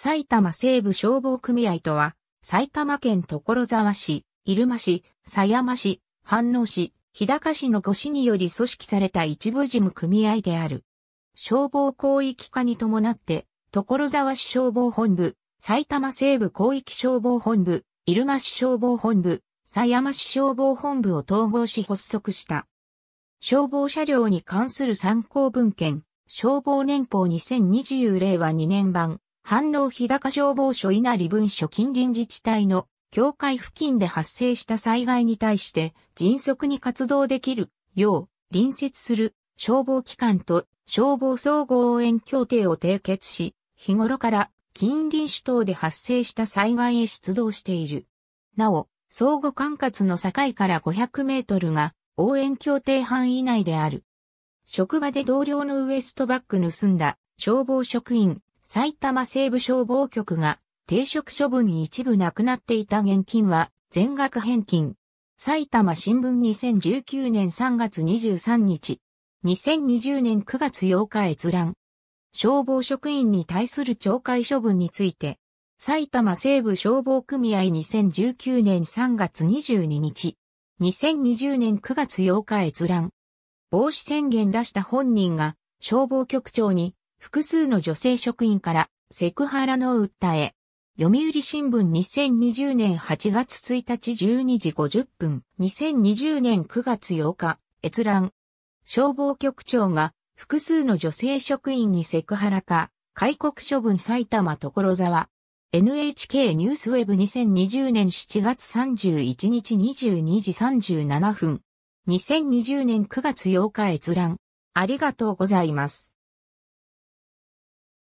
埼玉西部消防組合とは、埼玉県所沢市、入間市、狭山市、飯能市、日高市の5市により組織された一部事務組合である。消防広域化に伴って、所沢市消防本部、埼玉西部広域消防本部、入間市消防本部、狭山市消防本部を統合し発足した。消防車両に関する参考文献、消防年報2020令和2年版、反応日高消防署稲荷文書近隣自治体の境界付近で発生した災害に対して迅速に活動できるよう隣接する消防機関と消防総合応援協定を締結し、日頃から近隣市等で発生した災害へ出動している。なお、相互管轄の境から500メートルが応援協定範囲内である。職場で同僚のウエストバッグ盗んだ消防職員埼玉西部消防局が停職処分に一部なくなっていた現金は全額返金。埼玉新聞2019年3月23日、2020年9月8日閲覧。消防職員に対する懲戒処分について、埼玉西部消防組合2019年3月22日、2020年9月8日閲覧。防止宣言出した本人が消防局長に複数の女性職員からセクハラの訴え。読売新聞2020年8月1日12時50分、2020年9月8日、閲覧。消防局長が複数の女性職員にセクハラか、開国処分埼玉所沢。NHK ニュースウェブ2020年7月31日22時37分。2020年9月8日閲覧。ありがとうございます。